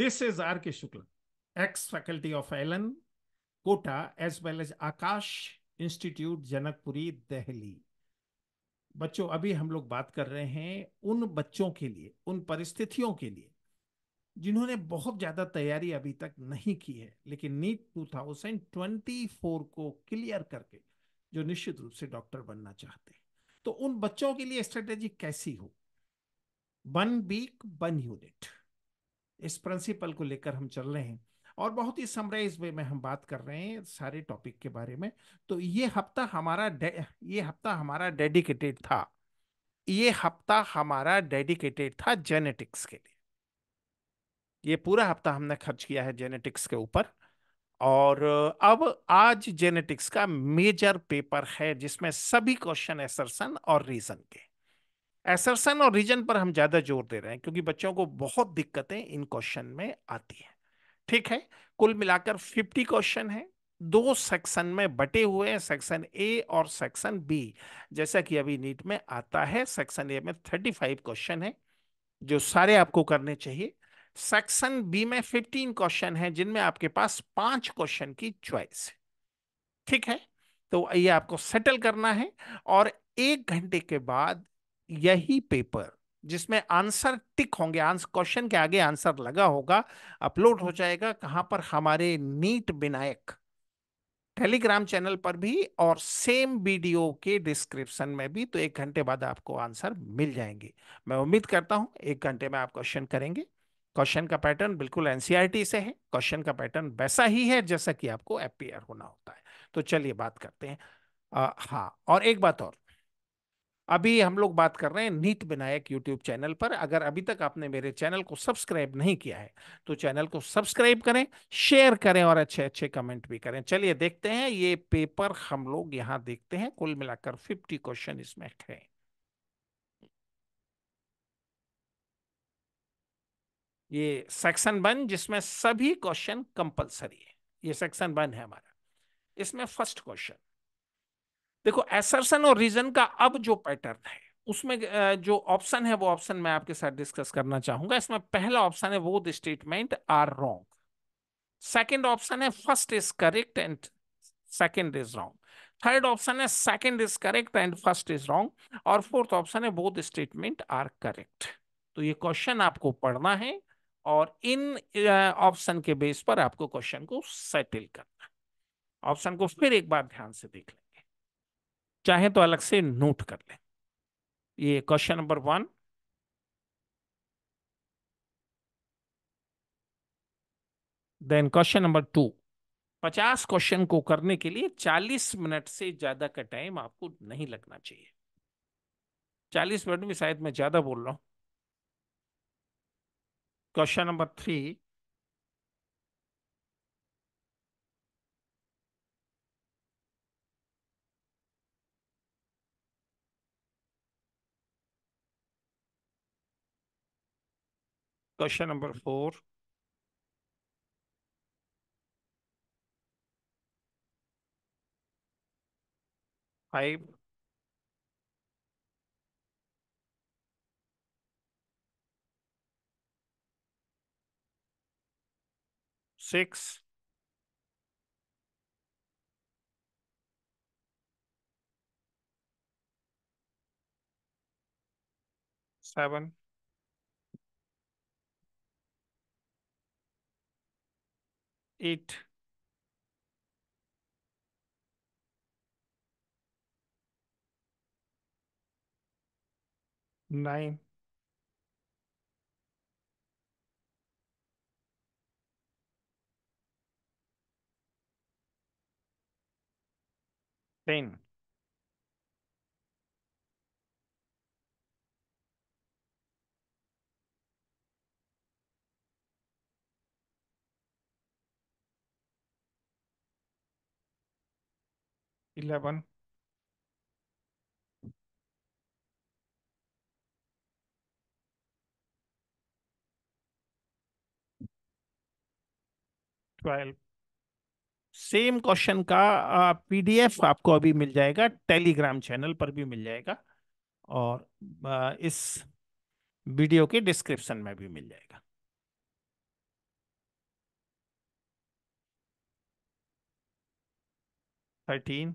This is R.K. Shukla, ex-faculty of Allen, Kota, as well as Akash Institute, Janakpuri दहली बच्चों अभी हम लोग बात कर रहे हैं उन बच्चों के लिए उन परिस्थितियों के लिए जिन्होंने बहुत ज़्यादा तैयारी अभी तक नहीं की है लेकिन नीट 2024 को क्लियर करके जो निश्चित रूप से डॉक्टर बनना चाहते हैं तो उन बच्चों के लिए स्ट्रेटेजी कैसी हो वन वीक वन यूनिट इस प्रिंसिपल को लेकर हम चल रहे हैं और बहुत ही समराइज वे में हम बात कर रहे हैं सारे टॉपिक के बारे में तो ये हफ्ता हमारा ये हफ्ता हमारा डेडिकेटेड था ये हफ्ता हमारा डेडिकेटेड था जेनेटिक्स के लिए ये पूरा हफ्ता हमने खर्च किया है जेनेटिक्स के ऊपर और अब आज जेनेटिक्स का मेजर पेपर है जिसमें सभी क्वेश्चन एसरसन और रीजन के एसरसन और रीजन पर हम ज़्यादा जोर दे रहे हैं क्योंकि बच्चों को बहुत दिक्कतें इन क्वेश्चन में आती हैं ठीक है कुल मिलाकर फिफ्टी क्वेश्चन है दो सेक्शन में बटे हुए हैं सेक्शन ए और सेक्शन बी जैसा कि अभी नीट में आता है सेक्शन ए में थर्टी फाइव क्वेश्चन है जो सारे आपको करने चाहिए सेक्शन बी में फिफ्टीन क्वेश्चन है जिनमें आपके पास पांच क्वेश्चन की चॉइस है ठीक है तो ये आपको सेटल करना है और एक घंटे के बाद यही पेपर जिसमें आंसर टिक होंगे आंसर क्वेश्चन के आगे आंसर लगा होगा अपलोड हो जाएगा कहां पर हमारे नीट विनायक टेलीग्राम चैनल पर भी और सेम वीडियो के डिस्क्रिप्शन में भी तो एक घंटे बाद आपको आंसर मिल जाएंगे मैं उम्मीद करता हूं एक घंटे में आप क्वेश्चन करेंगे क्वेश्चन का पैटर्न बिल्कुल एनसीईआरटी e से है क्वेश्चन का पैटर्न वैसा ही है जैसा कि आपको अपेयर होना होता है तो चलिए बात करते हैं आ, हाँ और एक बात और अभी हम लोग बात कर रहे हैं नीट विनायक यूट्यूब चैनल पर अगर अभी तक आपने मेरे चैनल को सब्सक्राइब नहीं किया है तो चैनल को सब्सक्राइब करें शेयर करें और अच्छे अच्छे कमेंट भी करें चलिए देखते हैं ये पेपर हम लोग यहाँ देखते हैं कुल मिलाकर फिफ्टी क्वेश्चन इसमें है ये सेक्शन वन जिसमें सभी क्वेश्चन कंपलसरी है ये सेक्शन वन है हमारा इसमें फर्स्ट क्वेश्चन देखो एसरसन और रीजन का अब जो पैटर्न है उसमें जो ऑप्शन है वो ऑप्शन मैं आपके साथ डिस्कस करना चाहूंगा इसमें पहला ऑप्शन है वो the statement are wrong second option है first is correct and second is wrong third option है second is correct and first is wrong और फोर्थ ऑप्शन है बोथ स्टेटमेंट आर करेक्ट तो ये क्वेश्चन आपको पढ़ना है और इन ऑप्शन के बेस पर आपको क्वेश्चन को सेटल करना ऑप्शन को फिर एक बार ध्यान से देख लें चाहे तो अलग से नोट कर लें ये question number one then question number two पचास क्वेश्चन को करने के लिए चालीस मिनट से ज्यादा का टाइम आपको नहीं लगना चाहिए चालीस मिनट में शायद मैं ज्यादा बोल रहा हूं question number three Question number four. Five. Six. Seven. it nine ten 11 12 same question का पीडीएफ आपको अभी मिल जाएगा टेलीग्राम चैनल पर भी मिल जाएगा और इस वीडियो के डिस्क्रिप्शन में भी मिल जाएगा thirteen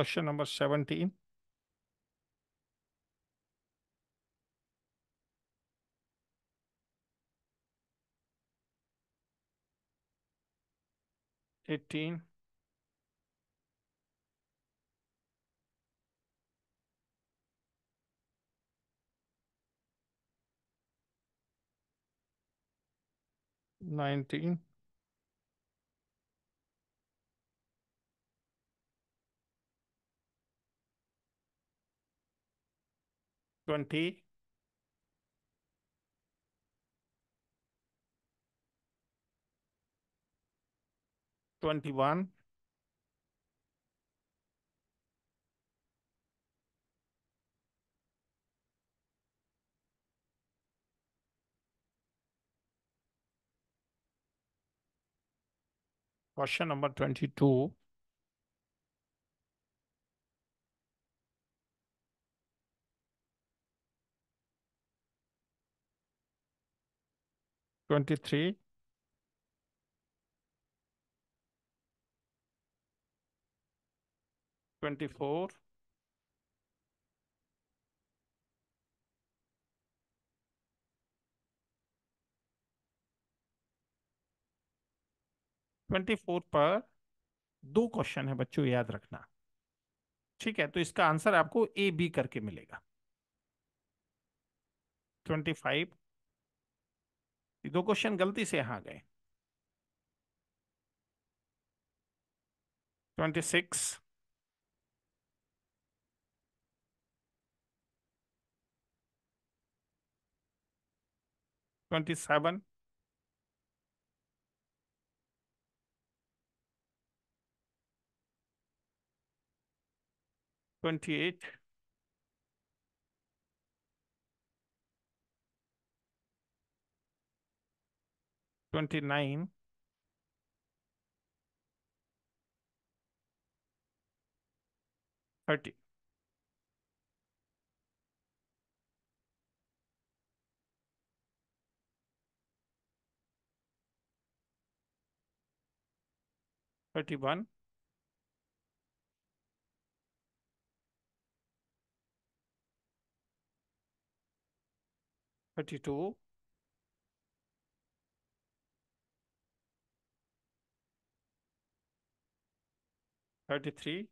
Question number 17. Eighteen. Nineteen. 20. Twenty-one, question number twenty-two. 23 24 24 पर दो क्वेश्चन है बच्चों याद रखना ठीक है तो इसका आंसर आपको ए बी करके मिलेगा 25 ये दो क्वेश्चन गलती से यहाँ गए twenty six twenty seven twenty eight 29 30 31 32 35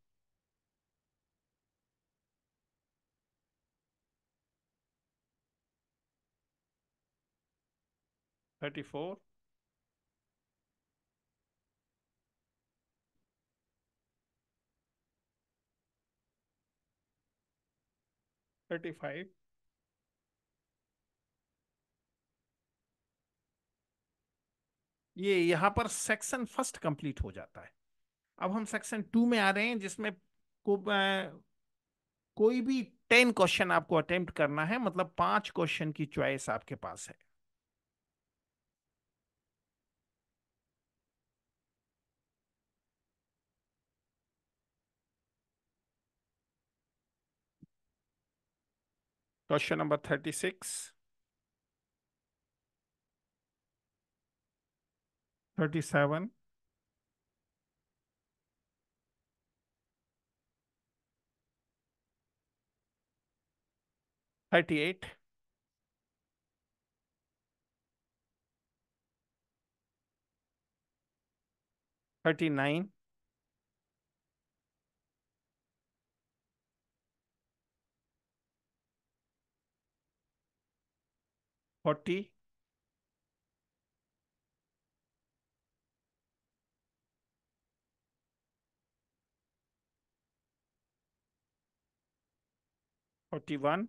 ये यहां पर सेक्शन फर्स्ट कंप्लीट हो जाता है अब हम सेक्शन टू में आ रहे हैं जिसमें को, आ, कोई भी टेन क्वेश्चन आपको अटेम्प्ट करना है मतलब पांच क्वेश्चन की चॉइस आपके पास है question number thirty six thirty seven 38. Thirty-nine, forty, forty-one,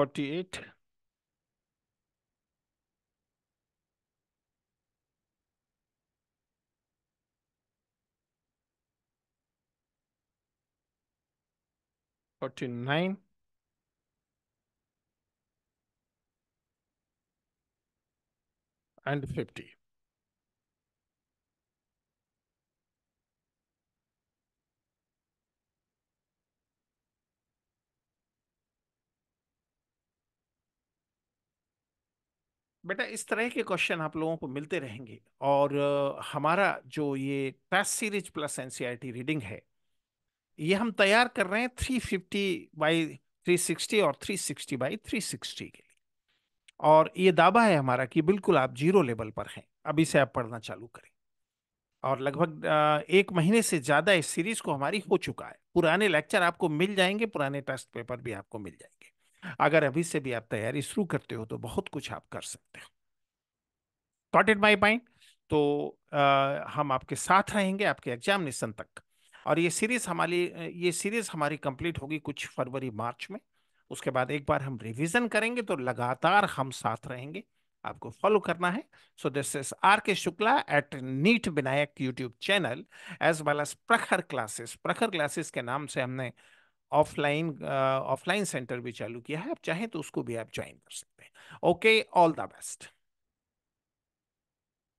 48. Forty nine, and fifty. बेटा इस तरह के क्वेश्चन आप लोगों को मिलते रहेंगे और हमारा जो ये test series plus NCERT reading है ये हम तैयार कर रहे हैं 350 बाई सिक्सटी और 360 बाई सिक्सटी के लिए और ये दावा है हमारा कि बिल्कुल आप जीरो लेवल पर हैं अभी से आप पढ़ना चालू करें और लगभग एक महीने से ज़्यादा इस सीरीज़ को हमारी हो चुका है पुराने लेक्चर आपको मिल जाएंगे पुराने टेस्ट पेपर भी आपको मिल जाएंगे अगर अभी से भी आप तैयारी शुरू करते हो तो बहुत कुछ आप कर सकते हो कॉट इट माई पॉइंट तो आ, हम आपके साथ रहेंगे आपके एग्जामिनेशन तक और ये सीरीज हमारी ये सीरीज हमारी कंप्लीट होगी कुछ फरवरी मार्च में उसके बाद एक बार हम रिविजन करेंगे तो लगातार हम साथ रहेंगे आपको फॉलो करना है so this is R K Shukla at NEET Vinayak YouTube channel as well as Prakhar classes Prakhar classes के नाम से हमने ऑफलाइन ऑफलाइन सेंटर भी चालू किया है आप चाहें तो उसको भी आप ज्वाइन कर सकते हैं ओके ऑल द बेस्ट